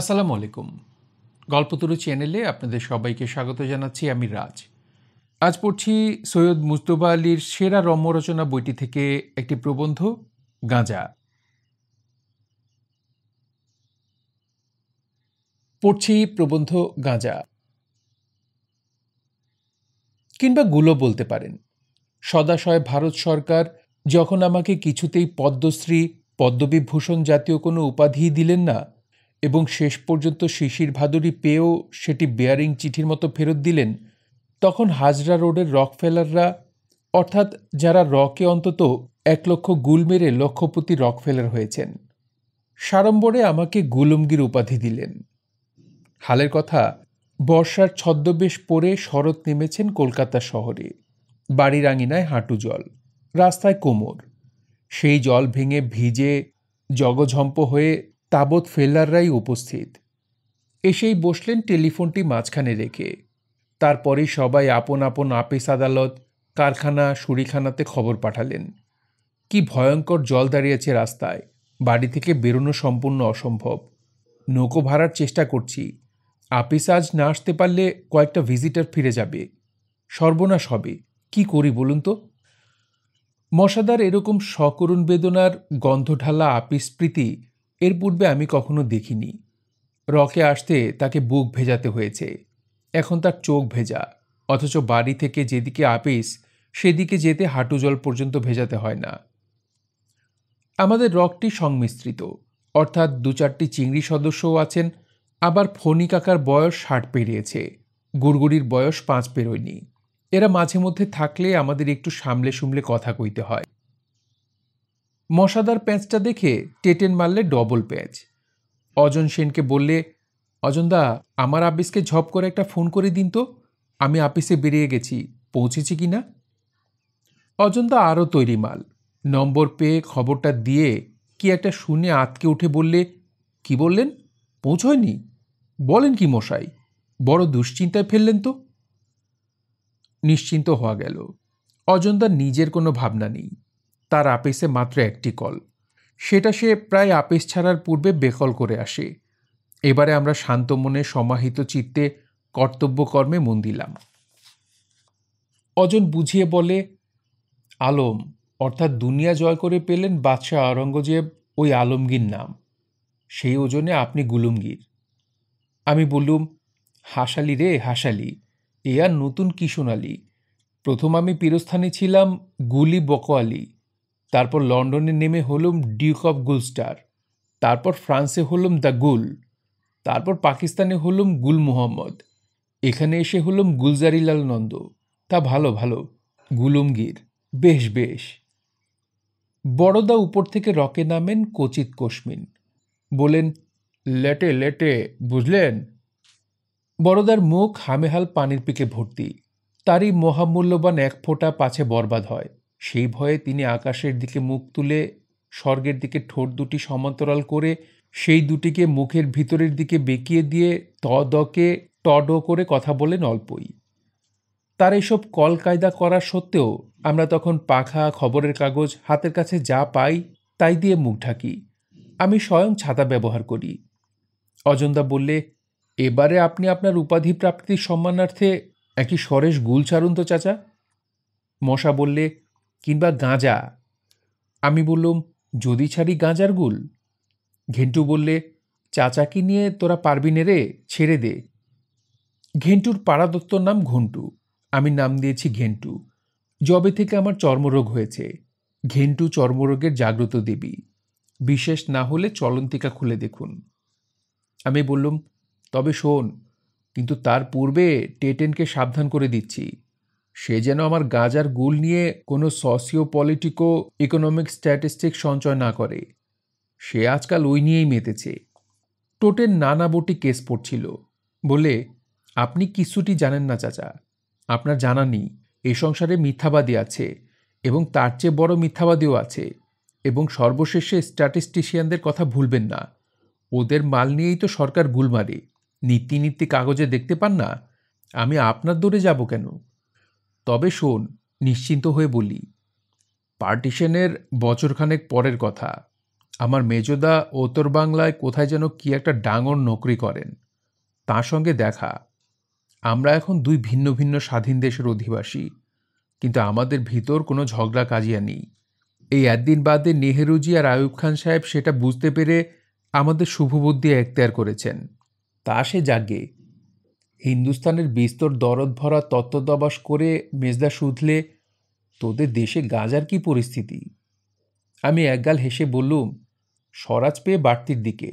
আসসালামু আলাইকুম গল্পতরু চ্যানেলে আপনাদের সবাইকে স্বাগত জানাচ্ছি আমি রাজ আজ পড়ছি সৈয়দ মুস্তফা আলীর সেরা রম্যরচনা বইটি থেকে একটি প্রবন্ধ গাঁজা পড়ছি প্রবন্ধ গাঁজা কিংবা গুলো বলতে পারেন সদাশয় ভারত সরকার যখন আমাকে কিছুতেই পদ্মশ্রী পদ্মবিভূষণ জাতীয় কোনো উপাধি দিলেন না এবং শেষ পর্যন্ত শিশির ভাদুরি পেয়েও সেটি বেয়ারিং চিঠির মতো ফেরত দিলেন তখন হাজরা রোডের রক ফেলাররা অর্থাৎ যারা রকে অন্তত এক লক্ষ গুল মেরে লক্ষপতি রক ফেলার হয়েছেন সাড়ম্বরে আমাকে গুলুমগির উপাধি দিলেন হালের কথা বর্ষার ছদ্মবেশ পরে শরৎ নেমেছেন কলকাতা শহরে বাড়ির আঙিনায় হাঁটু জল রাস্তায় কোমর সেই জল ভেঙে ভিজে জগঝম্প হয়ে তাবৎ ফেল্লাররাই উপস্থিত এসেই বসলেন টেলিফোনটি মাঝখানে রেখে তারপরে সবাই আপন আপন আপিস আদালত কারখানা সুরিখানাতে খবর পাঠালেন কি ভয়ঙ্কর জল দাঁড়িয়েছে রাস্তায় বাড়ি থেকে বেরোনো সম্পূর্ণ অসম্ভব নৌকো ভাড়ার চেষ্টা করছি আপিস আজ না আসতে পারলে কয়েকটা ভিজিটার ফিরে যাবে সর্বনাশ হবে কি করি বলুন তো মশাদার এরকম সকরুণ বেদনার গন্ধঢালা আপিস প্রীতি এর পূর্বে আমি কখনো দেখিনি রকে আসতে তাকে বুক ভেজাতে হয়েছে এখন তার চোখ ভেজা অথচ বাড়ি থেকে যেদিকে আপিস সেদিকে যেতে হাঁটু জল পর্যন্ত ভেজাতে হয় না আমাদের রকটি সংমিশ্রিত অর্থাৎ দু চারটি চিংড়ি সদস্যও আছেন আবার ফণি কাকার বয়স ষাট পেরিয়েছে গুড়গুড়ির বয়স পাঁচ পেরোয়নি এরা মাঝে মধ্যে থাকলে আমাদের একটু সামলে সুমলে কথা কইতে হয় মশাদার প্যাঁচটা দেখে টেটেন মারলে ডবল প্যাঁচ অজন সেনকে বললে অজনদা আমার আপিসকে ঝপ করে একটা ফোন করে দিন তো আমি আপিসে বেরিয়ে গেছি পৌঁছেছি কি না অজন্তা আরও তৈরি মাল নম্বর পেয়ে খবরটা দিয়ে কি একটা শুনে আতকে উঠে বললে কি বললেন পৌঁছয়নি বলেন কি মশাই বড় দুশ্চিন্তায় ফেললেন তো নিশ্চিন্ত হওয়া গেল অজন্তার নিজের কোনো ভাবনা নেই তার আপিসে মাত্র একটি কল সেটা সে প্রায় আপিস ছাড়ার পূর্বে বেকল করে আসে এবারে আমরা শান্ত মনে সমাহিত চিত্তে কর্তব্যকর্মে মন দিলাম অজন বুঝিয়ে বলে আলম অর্থাৎ দুনিয়া জয় করে পেলেন বাদশাহ আওরঙ্গজেব ওই আলমগীর নাম সেই ওজনে আপনি গুলুমগীর আমি বললুম হাসালি রে হাসালি এ আর নতুন কি আলী প্রথম আমি পীরস্থানে ছিলাম গুলি বকোয়ালি তারপর লন্ডনে নেমে হলুম ডিউক অফ গুলস্টার তারপর ফ্রান্সে হলুম দ্য গুল তারপর পাকিস্তানে হলুম গুল মোহাম্মদ এখানে এসে হলুম গুলজারিলাল নন্দ তা ভালো ভালো গুলুমগির বেশ বেশ বড়দা উপর থেকে রকে নামেন কোচিত কোশমিন বলেন লেটে লেটে বুঝলেন বড়দার মুখ হামেহাল পানির পিকে ভর্তি তারই মহামূল্যবান এক ফোঁটা পাছে বরবাদ হয় সেই ভয়ে তিনি আকাশের দিকে মুখ তুলে স্বর্গের দিকে ঠোঁট দুটি সমান্তরাল করে সেই দুটিকে মুখের ভিতরের দিকে বেঁকিয়ে দিয়ে তদকে টড করে কথা বলেন অল্পই তার এইসব কলকায়দা করা সত্ত্বেও আমরা তখন পাখা খবরের কাগজ হাতের কাছে যা পাই তাই দিয়ে মুখ ঢাকি আমি স্বয়ং ছাতা ব্যবহার করি অজন্দা বললে এবারে আপনি আপনার উপাধি প্রাপ্তির সম্মানার্থে একই সরেশ গুলচারুন তো চাচা মশা বললে কিংবা গাঁজা আমি বললুম যদি ছাড়ি গাঁজার গুল ঘেন্টু বললে চাচাকে নিয়ে তোরা পারবি নে রে ছেড়ে দে ঘেন্টুর পাড়াদত্তর নাম ঘন্টু আমি নাম দিয়েছি ঘেন্টু জবে থেকে আমার চর্মরোগ হয়েছে ঘেন্টু চর্মরোগের জাগ্রত দেবী বিশেষ না হলে চলন্তিকা খুলে দেখুন আমি বললুম তবে শোন কিন্তু তার পূর্বে টেটেনকে সাবধান করে দিচ্ছি সে যেন আমার গাজার গুল নিয়ে কোনো সসিও পলিটিকো ইকোনমিক স্ট্যাটিস্টিক সঞ্চয় না করে সে আজকাল ওই নিয়েই মেতেছে টোটের নানা বটি কেস পড়ছিল বলে আপনি কিছুটি জানেন না চাচা আপনার জানা নেই এ সংসারে মিথ্যাবাদী আছে এবং তার চেয়ে বড় মিথ্যাবাদীও আছে এবং সর্বশেষে স্ট্যাটিস্টিশিয়ানদের কথা ভুলবেন না ওদের মাল নিয়েই তো সরকার গুল মারে নীতি নীতি কাগজে দেখতে পান না আমি আপনার দৌড়ে যাব কেন তবে শোন নিশ্চিন্ত হয়ে বলি পার্টিশনের বছরখানেক পরের কথা আমার মেজদা উত্তর বাংলায় কোথায় যেন কি একটা ডাঙর নকরি করেন তার সঙ্গে দেখা আমরা এখন দুই ভিন্ন ভিন্ন স্বাধীন দেশের অধিবাসী কিন্তু আমাদের ভিতর কোনো ঝগড়া কাজিয়া নেই এই একদিন বাদে নেহেরুজি আর আয়ুব খান সাহেব সেটা বুঝতে পেরে আমাদের শুভবুদ্ধি এক্তিয়ার করেছেন তা সে জাগে হিন্দুস্তানের বিস্তর দরদ ভরা তত্ত্বদবাস করে মেজদা শুধলে তোদের দেশে গাঁজার কি পরিস্থিতি আমি একগাল হেসে বললুম স্বরাজ পেয়ে বাড়তির দিকে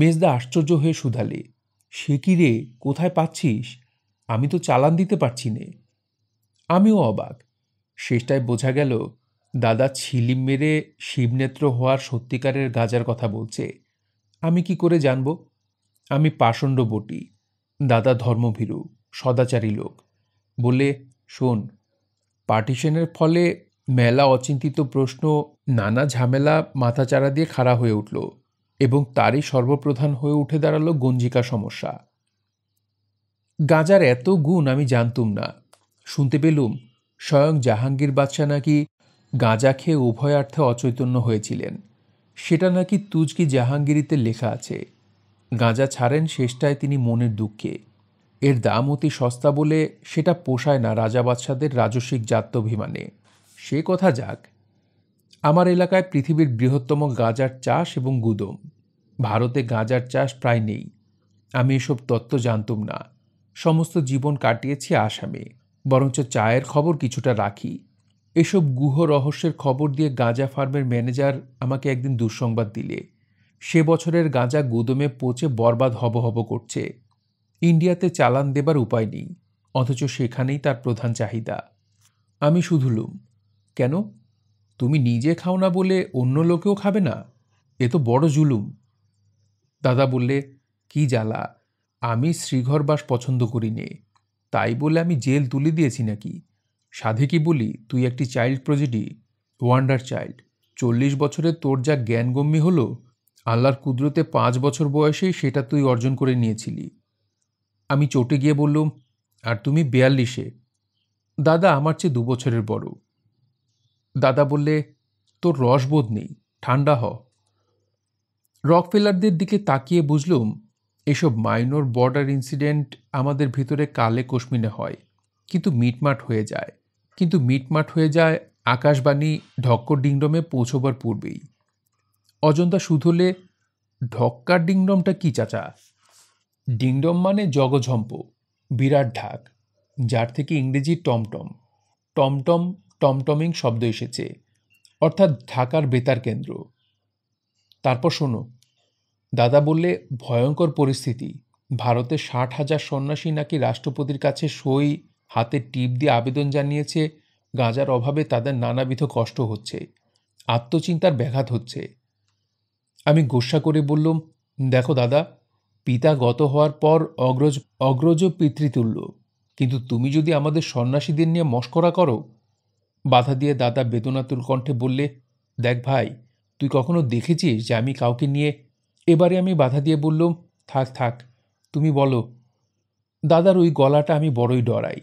মেজদা আশ্চর্য হয়ে শুধালে সে কি রে কোথায় পাচ্ছিস আমি তো চালান দিতে পারছি নে আমিও অবাক শেষটায় বোঝা গেল দাদা ছিলিম মেরে শিবনেত্র হওয়ার সত্যিকারের গাজার কথা বলছে আমি কি করে জানব আমি পাষণ্ড বটি দাদা ধর্মভীরু সদাচারী লোক বলে শোন পার্টিশনের ফলে মেলা অচিন্তিত প্রশ্ন নানা ঝামেলা মাথাচাড়া দিয়ে খাড়া হয়ে উঠল এবং তারই সর্বপ্রধান হয়ে উঠে দাঁড়ালো গঞ্জিকা সমস্যা গাঁজার এত গুণ আমি জানতুম না শুনতে পেলুম স্বয়ং জাহাঙ্গীর বাদশা নাকি গাঁজা খেয়ে উভয়ার্থে অচৈতন্য হয়েছিলেন সেটা নাকি তুজকি জাহাঙ্গীরিতে লেখা আছে গাঁজা ছাড়েন শেষটায় তিনি মনের দুঃখে এর দাম অতি সস্তা বলে সেটা পোষায় না রাজা বাদশাদের রাজস্বিক জাত্যভিমানে সে কথা যাক আমার এলাকায় পৃথিবীর বৃহত্তম গাঁজার চাষ এবং গুদম ভারতে গাঁজার চাষ প্রায় নেই আমি এসব তত্ত্ব জানতুম না সমস্ত জীবন কাটিয়েছি আসামে বরঞ্চ চায়ের খবর কিছুটা রাখি এসব গুহ রহস্যের খবর দিয়ে গাঁজা ফার্মের ম্যানেজার আমাকে একদিন দুঃসংবাদ দিলে সে বছরের গাঁজা গুদমে পচে বরবাদ হব হব করছে ইন্ডিয়াতে চালান দেবার উপায় নেই অথচ সেখানেই তার প্রধান চাহিদা আমি শুধুলুম কেন তুমি নিজে খাও না বলে অন্য লোকেও খাবে না এ তো বড় জুলুম দাদা বললে কি জ্বালা আমি শ্রীঘরবাস পছন্দ করি নে তাই বলে আমি জেল তুলে দিয়েছি নাকি সাধে কি বলি তুই একটি চাইল্ড প্রজেডি ওয়ান্ডার চাইল্ড চল্লিশ বছরে তোর যা জ্ঞানগম্যী হলো আল্লাহর কুদরতে পাঁচ বছর বয়সেই সেটা তুই অর্জন করে নিয়েছিলি আমি চটে গিয়ে বললুম আর তুমি বিয়াল্লিশে দাদা আমার চেয়ে দু বছরের বড় দাদা বললে তোর রসবোধ নেই ঠান্ডা হ রক ফেলারদের দিকে তাকিয়ে বুঝলুম এসব মাইনর বর্ডার ইনসিডেন্ট আমাদের ভিতরে কালে কশ্মিনে হয় কিন্তু মিটমাট হয়ে যায় কিন্তু মিটমাট হয়ে যায় আকাশবাণী ঢক্কর ডিংডমে পৌঁছবার পূর্বেই অজন্তা শুধলে ঢক্কার ডিংডমটা কি চাচা ডিংডম মানে জগঝম্প বিরাট ঢাক যার থেকে ইংরেজি টমটম টমটম টমটমিং শব্দ এসেছে অর্থাৎ ঢাকার বেতার কেন্দ্র তারপর শোনো দাদা বললে ভয়ঙ্কর পরিস্থিতি ভারতে ষাট হাজার সন্ন্যাসী নাকি রাষ্ট্রপতির কাছে সই হাতে টিপ দিয়ে আবেদন জানিয়েছে গাঁজার অভাবে তাদের নানাবিধ কষ্ট হচ্ছে আত্মচিন্তার ব্যাঘাত হচ্ছে আমি গোসা করে বললুম দেখো দাদা পিতা গত হওয়ার পর অগ্রজ অগ্রজ পিতৃতুল্য কিন্তু তুমি যদি আমাদের সন্ন্যাসীদের নিয়ে মস্করা করো বাধা দিয়ে দাদা বেদনাতুল কণ্ঠে বললে দেখ ভাই তুই কখনো দেখেছিস যে আমি কাউকে নিয়ে এবারে আমি বাধা দিয়ে বললুম থাক থাক তুমি বলো দাদার ওই গলাটা আমি বড়ই ডরাই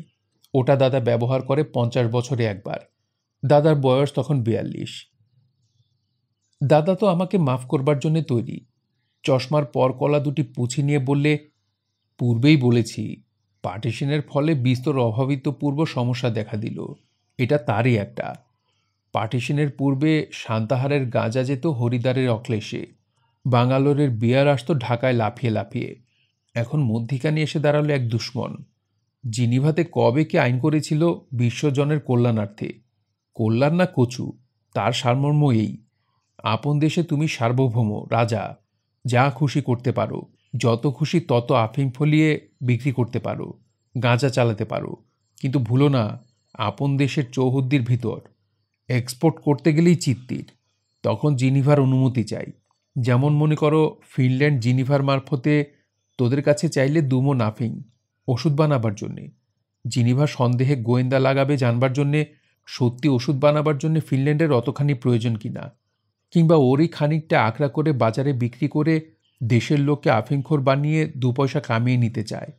ওটা দাদা ব্যবহার করে পঞ্চাশ বছরে একবার দাদার বয়স তখন বিয়াল্লিশ দাদা তো আমাকে মাফ করবার জন্যে তৈরি চশমার পর কলা দুটি পুছি নিয়ে বললে পূর্বেই বলেছি পার্টিশনের ফলে বিস্তর অভাবিত পূর্ব সমস্যা দেখা দিল এটা তারই একটা পার্টিশনের পূর্বে শান্তাহারের গাঁজা যেত হরিদ্বারের অক্লেশে বাঙ্গালোরের বিয়ার আসতো ঢাকায় লাফিয়ে লাফিয়ে এখন মধ্যিখানে এসে দাঁড়ালো এক দুশ্মন জিনিভাতে কবে কে আইন করেছিল বিশ্বজনের কল্যাণার্থে কল্যাণ না কচু তার সারমর্ম এই আপন দেশে তুমি সার্বভৌম রাজা যা খুশি করতে পারো যত খুশি তত আফিম ফলিয়ে বিক্রি করতে পারো গাঁজা চালাতে পারো কিন্তু ভুলো না আপন দেশের চৌহদ্দির ভিতর এক্সপোর্ট করতে গেলেই চিত্তির তখন জিনিভার অনুমতি চাই যেমন মনে করো ফিনল্যান্ড জিনিভার মারফতে তোদের কাছে চাইলে দুমো নাফিং ওষুধ বানাবার জন্যে জিনিভার সন্দেহে গোয়েন্দা লাগাবে জানবার জন্যে সত্যি ওষুধ বানাবার জন্যে ফিনল্যান্ডের অতখানি প্রয়োজন কিনা কিংবা ওরই খানিকটা আঁকড়া করে বাজারে বিক্রি করে দেশের লোককে আফিংখোর বানিয়ে দু পয়সা কামিয়ে নিতে চায়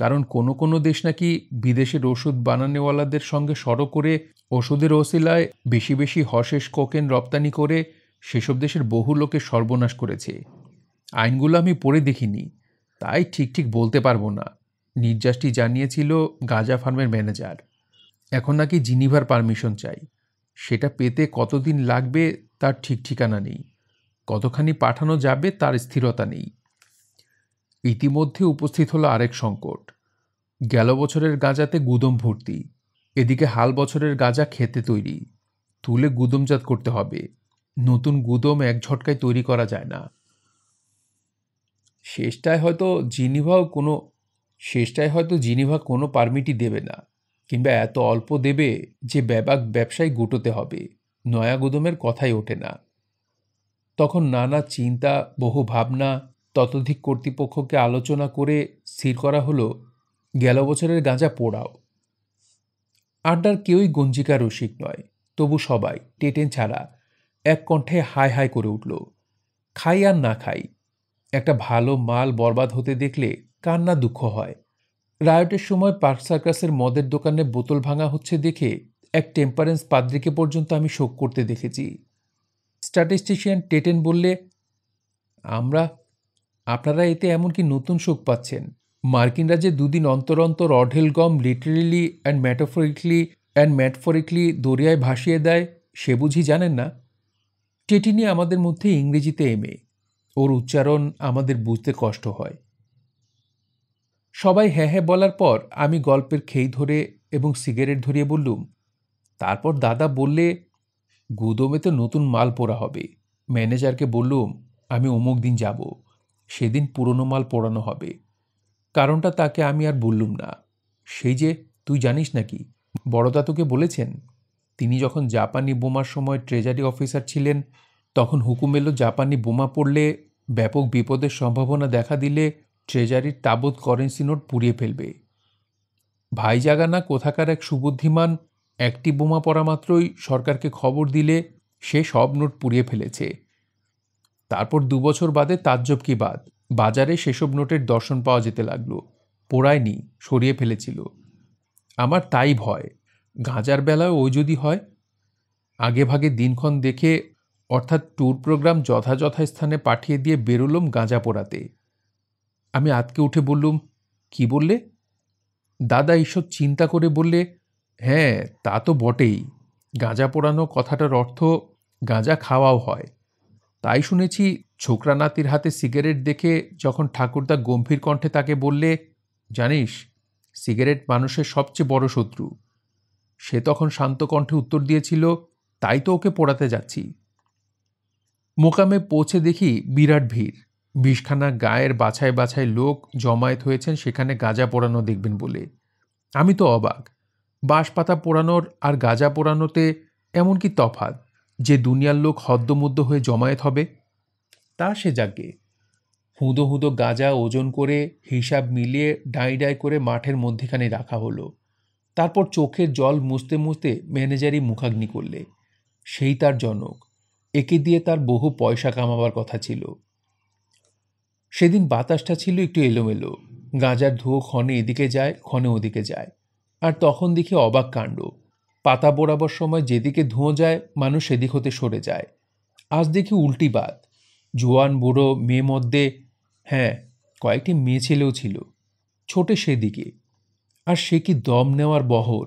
কারণ কোনো কোনো দেশ নাকি বিদেশের ওষুধ বানানেওয়ালাদের সঙ্গে সড়ো করে ওষুধের ওসিলায় বেশি বেশি হশেষ কোকেন রপ্তানি করে সেসব দেশের বহু লোকের সর্বনাশ করেছে আইনগুলো আমি পড়ে দেখিনি তাই ঠিক ঠিক বলতে পারবো না নির্যাসটি জানিয়েছিল গাজা ফার্মের ম্যানেজার এখন নাকি জিনিভার পারমিশন চাই সেটা পেতে কতদিন লাগবে তার ঠিক ঠিকানা নেই কতখানি পাঠানো যাবে তার স্থিরতা নেই ইতিমধ্যে উপস্থিত হলো আরেক সংকট গেল বছরের গাঁজাতে গুদম ভর্তি এদিকে হাল বছরের গাঁজা খেতে তৈরি তুলে গুদমজাত করতে হবে নতুন গুদম এক ঝটকায় তৈরি করা যায় না শেষটায় হয়তো জিনিভাও কোনো শেষটায় হয়তো জিনিভা কোনো পারমিটই দেবে না কিংবা এত অল্প দেবে যে ব্যাবাক ব্যবসায় গুটোতে হবে নয়াগোদমের কথাই ওঠে না তখন নানা চিন্তা বহু ভাবনা ততোধিক কর্তৃপক্ষকে আলোচনা করে স্থির করা হলো গেল বছরের গাঁজা পোড়াও আড্ডার কেউই গঞ্জিকা রসিক নয় তবু সবাই টেটেন ছাড়া এক কণ্ঠে হাই হাই করে উঠল খাই আর না খাই একটা ভালো মাল বরবাদ হতে দেখলে কান্না দুঃখ হয় রায়টের সময় পার্ক সার্কাসের মদের দোকানে বোতল ভাঙা হচ্ছে দেখে এক টেম্পারেন্স পাদ্রিকে পর্যন্ত আমি শোক করতে দেখেছি স্ট্যাটিস্টিশিয়ান টেটেন বললে আমরা আপনারা এতে এমনকি নতুন শোক পাচ্ছেন মার্কিন রাজ্যে দুদিন অন্তর অন্তর অঢেল গম literally and metaphorically and metaphorically দরিয়ায় ভাসিয়ে দেয় সে বুঝি জানেন না টেটিনি আমাদের মধ্যে ইংরেজিতে এমে ওর উচ্চারণ আমাদের বুঝতে কষ্ট হয় সবাই হ্যাঁ হ্যাঁ বলার পর আমি গল্পের খেই ধরে এবং সিগারেট ধরিয়ে বললুম তারপর দাদা বললে গুদমে তো নতুন মাল পোড়া হবে ম্যানেজারকে বললুম আমি অমুক দিন যাব সেদিন পুরনো মাল পোড়ানো হবে কারণটা তাকে আমি আর বললুম না সেই যে তুই জানিস নাকি বড়দা তোকে বলেছেন তিনি যখন জাপানি বোমার সময় ট্রেজারি অফিসার ছিলেন তখন হুকুম এলো জাপানি বোমা পড়লে ব্যাপক বিপদের সম্ভাবনা দেখা দিলে ট্রেজারির তাবৎ কারেন্সি নোট পুড়িয়ে ফেলবে ভাইজাগানা কোথাকার এক সুবুদ্ধিমান একটি বোমা পড়া মাত্রই সরকারকে খবর দিলে সে সব নোট পুড়িয়ে ফেলেছে তারপর দুবছর বাদে তাজ্জব কি বাদ বাজারে সেসব নোটের দর্শন পাওয়া যেতে লাগলো পোড়ায়নি সরিয়ে ফেলেছিল আমার তাই ভয় গাঁজার বেলায় ওই যদি হয় আগে ভাগে দিনক্ষণ দেখে অর্থাৎ ট্যুর প্রোগ্রাম যথাযথ স্থানে পাঠিয়ে দিয়ে বেরোলুম গাঁজা পোড়াতে আমি আতকে উঠে বললুম কি বললে দাদা এইসব চিন্তা করে বললে হ্যাঁ তা তো বটেই গাঁজা পোড়ানো কথাটার অর্থ গাঁজা খাওয়াও হয় তাই শুনেছি ছোকরা নাতির হাতে সিগারেট দেখে যখন ঠাকুরদা গম্ভীর কণ্ঠে তাকে বললে জানিস সিগারেট মানুষের সবচেয়ে বড় শত্রু সে তখন শান্ত কণ্ঠে উত্তর দিয়েছিল তাই তো ওকে পোড়াতে যাচ্ছি মোকামে পৌঁছে দেখি বিরাট ভিড় বিষখানা গায়ের বাছায় বাছায় লোক জমায়েত হয়েছেন সেখানে গাঁজা পোড়ানো দেখবেন বলে আমি তো অবাক বাঁশপাতা পোড়ানোর আর গাঁজা পোড়ানোতে এমন কি তফাত যে দুনিয়ার লোক হদ্দমুদ্দ হয়ে জমায়েত হবে তা সে জাগে হুঁদো হুঁদো গাঁজা ওজন করে হিসাব মিলিয়ে ডাঁই ডাঁই করে মাঠের মধ্যেখানে রাখা হলো তারপর চোখের জল মুছতে মুছতে ম্যানেজারই মুখাগ্নি করলে সেই তার জনক একে দিয়ে তার বহু পয়সা কামাবার কথা ছিল সেদিন বাতাসটা ছিল একটু এলোমেলো গাঁজার ধোঁ ক্ষণে এদিকে যায় ক্ষণে ওদিকে যায় আর তখন দেখি অবাক কাণ্ড পাতা বোড়াবার সময় যেদিকে ধোঁয়ো যায় মানুষ সেদিক হতে সরে যায় আজ দেখি উল্টি বাদ জোয়ান বুড়ো মেয়ে মধ্যে হ্যাঁ কয়েকটি মেয়ে ছেলেও ছিল ছোটে সেদিকে আর সে কি দম নেওয়ার বহর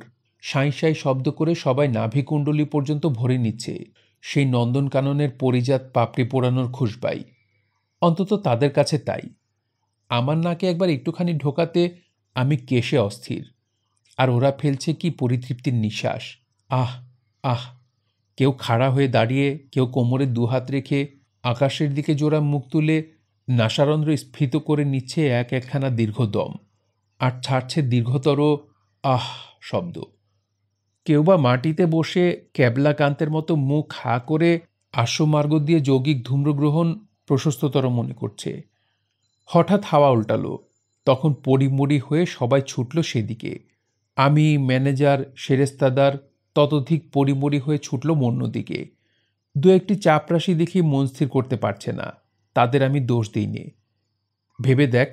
সাঁই সাঁই শব্দ করে সবাই নাভিকুণ্ডলি পর্যন্ত ভরে নিচ্ছে সেই নন্দনকাননের পরিজাত পাপড়ি পোড়ানোর খুশবাই অন্তত তাদের কাছে তাই আমার নাকে একবার একটুখানি ঢোকাতে আমি কেশে অস্থির আর ওরা ফেলছে কি পরিতৃপ্তির নিঃশ্বাস আহ আহ কেউ খাড়া হয়ে দাঁড়িয়ে কেউ কোমরে দুহাত রেখে আকাশের দিকে জোড়া মুখ তুলে নাসারন্ধ্র স্ফীত করে নিচ্ছে এক একখানা দীর্ঘ দম আর ছাড়ছে দীর্ঘতর আহ শব্দ কেউ বা মাটিতে বসে ক্যাবলাকান্তের মতো মুখ হা করে আশ্বমার্গ দিয়ে যৌগিক ধূম্রগ্রহণ প্রশস্ততর মনে করছে হঠাৎ হাওয়া উল্টালো তখন পরিমরি হয়ে সবাই ছুটল সেদিকে আমি ম্যানেজার সেরেস্তাদার ততোধিক পরিমরি হয়ে ছুটল অন্যদিকে দু একটি চাপরাশি দেখি মন স্থির করতে পারছে না তাদের আমি দোষ দিইনি ভেবে দেখ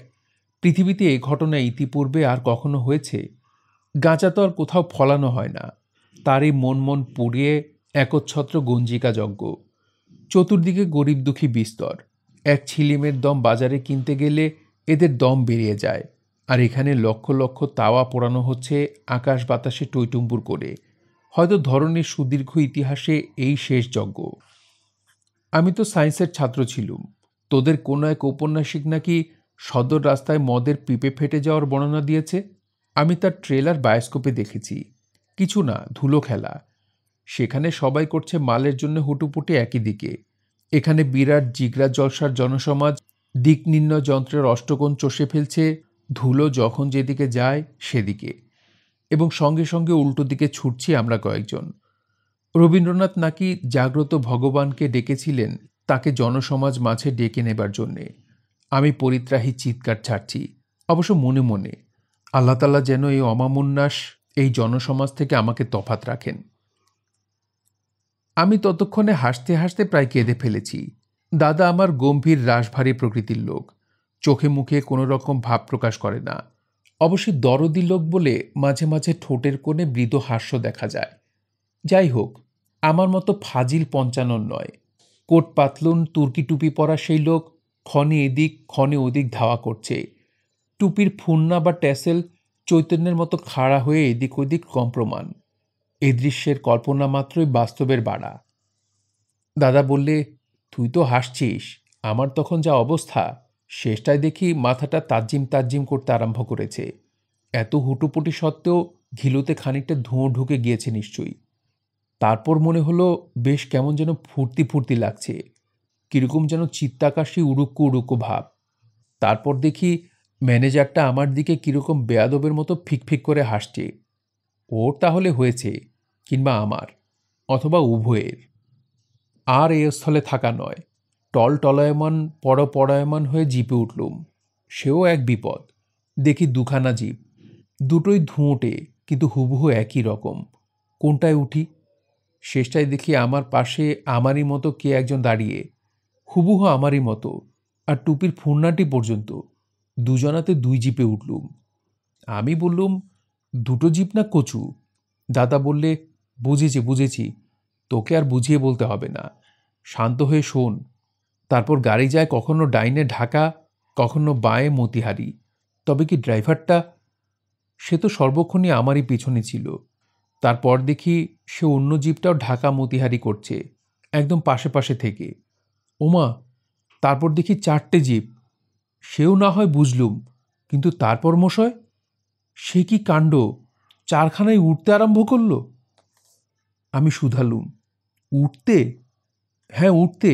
পৃথিবীতে এ ঘটনা ইতিপূর্বে আর কখনো হয়েছে গাঁজা তো আর কোথাও ফলানো হয় না তারই মন মন পুড়িয়ে একচ্ছত্র গঞ্জিকা যজ্ঞ চতুর্দিকে গরিব দুঃখী বিস্তর এক ছিলিমের দম বাজারে কিনতে গেলে এদের দম বেরিয়ে যায় আর এখানে লক্ষ লক্ষ তাওয়া পোড়ানো হচ্ছে আকাশ বাতাসে টৈটুম্বুর করে হয়তো ধরনের সুদীর্ঘ ইতিহাসে এই শেষ যজ্ঞ আমি তো সায়েন্সের ছাত্র ছিলুম তোদের কোনো এক ঔপন্যাসিক নাকি সদর রাস্তায় মদের পিপে ফেটে যাওয়ার বর্ণনা দিয়েছে আমি তার ট্রেলার বায়োস্কোপে দেখেছি কিছু না ধুলো খেলা সেখানে সবাই করছে মালের জন্য হুটুপুটি একই দিকে এখানে বিরাট জিগরা জলসার জনসমাজ দিক নির্ণয় যন্ত্রের অষ্টকোণ চষে ফেলছে ধুলো যখন যেদিকে যায় সেদিকে এবং সঙ্গে সঙ্গে উল্টো দিকে ছুটছি আমরা কয়েকজন রবীন্দ্রনাথ নাকি জাগ্রত ভগবানকে ডেকেছিলেন তাকে জনসমাজ মাঝে ডেকে নেবার জন্যে আমি পরিত্রাহী চিৎকার ছাড়ছি অবশ্য মনে মনে আল্লাহ যেন এই অমামন্যাস এই জনসমাজ থেকে আমাকে তফাত রাখেন আমি ততক্ষণে হাসতে হাসতে প্রায় কেঁদে ফেলেছি দাদা আমার গম্ভীর রাসভারী প্রকৃতির লোক চোখে মুখে কোনো রকম ভাব প্রকাশ করে না অবশ্যই দরদি লোক বলে মাঝে মাঝে ঠোঁটের কোণে বৃদ হাস্য দেখা যায় যাই হোক আমার মতো ফাজিল পঞ্চানন নয় কোট পাতলুন তুর্কি টুপি পরা সেই লোক ক্ষণে এদিক ক্ষণে ওদিক ধাওয়া করছে টুপির ফুন্না বা ট্যাসেল চৈতন্যের মতো খাড়া হয়ে এদিক ওদিক কম্প্রমাণ এ দৃশ্যের কল্পনা মাত্রই বাস্তবের বাড়া দাদা বললে তুই তো হাসছিস আমার তখন যা অবস্থা শেষটায় দেখি মাথাটা তাজ্জিম তাজ্জিম করতে আরম্ভ করেছে এত হুটোপুটি সত্ত্বেও ঘিলুতে খানিকটা ধোঁয়ো ঢুকে গিয়েছে নিশ্চয়ই তারপর মনে হলো বেশ কেমন যেন ফুর্তি ফুর্তি লাগছে কীরকম যেন চিত্তাকাশি উড়ুক্কু উড়ুক্কু ভাব তারপর দেখি ম্যানেজারটা আমার দিকে কীরকম বেয়াদবের মতো ফিকফিক করে হাসছে ওর তাহলে হয়েছে কিংবা আমার অথবা উভয়ের আর এ স্থলে থাকা নয় টল টলায়মান পরপরায়মান হয়ে জিপে উঠলুম সেও এক বিপদ দেখি দুখানা জিপ দুটোই ধুঁটে কিন্তু হুবহু একই রকম কোনটায় উঠি শেষটায় দেখি আমার পাশে আমারই মতো কে একজন দাঁড়িয়ে হুবহু আমারই মতো আর টুপির ফুন্নাটি পর্যন্ত দুজনাতে দুই জিপে উঠলুম আমি বললুম দুটো জিপ না কচু দাদা বললে বুঝেছি বুঝেছি তোকে আর বুঝিয়ে বলতে হবে না শান্ত হয়ে শোন তারপর গাড়ি যায় কখনো ডাইনে ঢাকা কখনো বাঁয়ে মতিহারি তবে কি ড্রাইভারটা সে তো সর্বক্ষণই আমারই পিছনে ছিল তারপর দেখি সে অন্য জিপটাও ঢাকা মতিহারি করছে একদম পাশে পাশে থেকে ওমা তারপর দেখি চারটে জিপ সেও না হয় বুঝলুম কিন্তু তারপর মশয় সে কি কাণ্ড চারখানায় উঠতে আরম্ভ করল আমি শুধালুম উঠতে হ্যাঁ উঠতে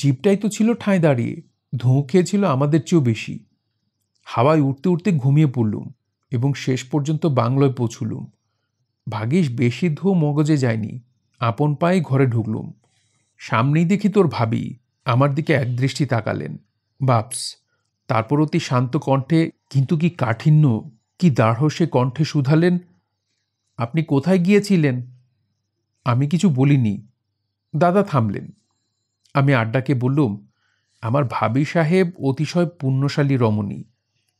জিপটাই তো ছিল ঠাঁয় দাঁড়িয়ে ধোঁ খেয়েছিল আমাদের চেয়েও বেশি হাওয়ায় উঠতে উঠতে ঘুমিয়ে পড়লুম এবং শেষ পর্যন্ত বাংলোয় পৌঁছলুম ভাগিস বেশি ধো মগজে যায়নি আপন পায়ে ঘরে ঢুকলুম সামনেই দেখি তোর ভাবি আমার দিকে একদৃষ্টি তাকালেন বাপস তারপর অতি শান্ত কণ্ঠে কিন্তু কি কাঠিন্য কি সে কণ্ঠে শুধালেন আপনি কোথায় গিয়েছিলেন আমি কিছু বলিনি দাদা থামলেন আমি আড্ডাকে বললুম আমার ভাবি সাহেব অতিশয় পুণ্যশালী রমণী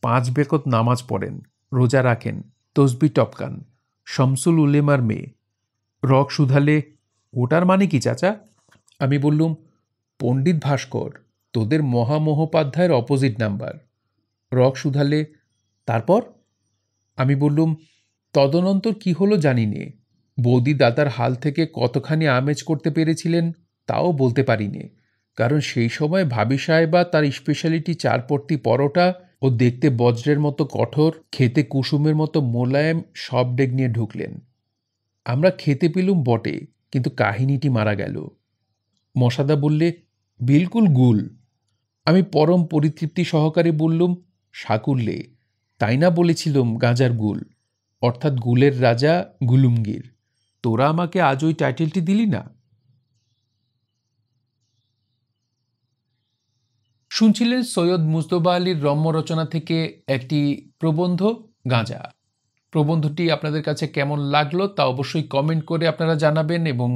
পাঁচ বেকত নামাজ পড়েন রোজা রাখেন তসবি টপকান শামসুল উলেমার মেয়ে রক শুধালে ওটার মানে কি চাচা আমি বললুম পণ্ডিত ভাস্কর তোদের মহামহোপাধ্যায়ের অপোজিট নাম্বার রক শুধালে তারপর আমি বললুম তদনন্তর কি হলো জানি নে বৌদি দাদার হাল থেকে কতখানি আমেজ করতে পেরেছিলেন তাও বলতে পারিনি কারণ সেই সময় ভাবি বা তার স্পেশালিটি চারপর্তি পরোটা ও দেখতে বজ্রের মতো কঠোর খেতে কুসুমের মতো মোলায়েম সব ডেক নিয়ে ঢুকলেন আমরা খেতে পেলুম বটে কিন্তু কাহিনীটি মারা গেল মশাদা বললে বিলকুল গুল আমি পরম পরিতৃপ্তি সহকারে বললুম সাকুল্যে তাই না বলেছিলুম গাঁজার গুল অর্থাৎ গুলের রাজা গুলুমগির তোরা আমাকে আজ ওই টাইটেলটি দিলি না শুনছিলেন সৈয়দ মুস্তবা আলীর রম্য রচনা থেকে একটি প্রবন্ধ গাঁজা প্রবন্ধটি আপনাদের কাছে কেমন লাগলো তা অবশ্যই কমেন্ট করে আপনারা জানাবেন এবং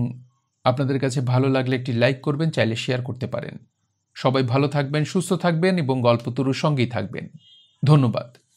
আপনাদের কাছে ভালো লাগলে একটি লাইক করবেন চাইলে শেয়ার করতে পারেন সবাই ভালো থাকবেন সুস্থ থাকবেন এবং গল্পতরুর সঙ্গেই থাকবেন ধন্যবাদ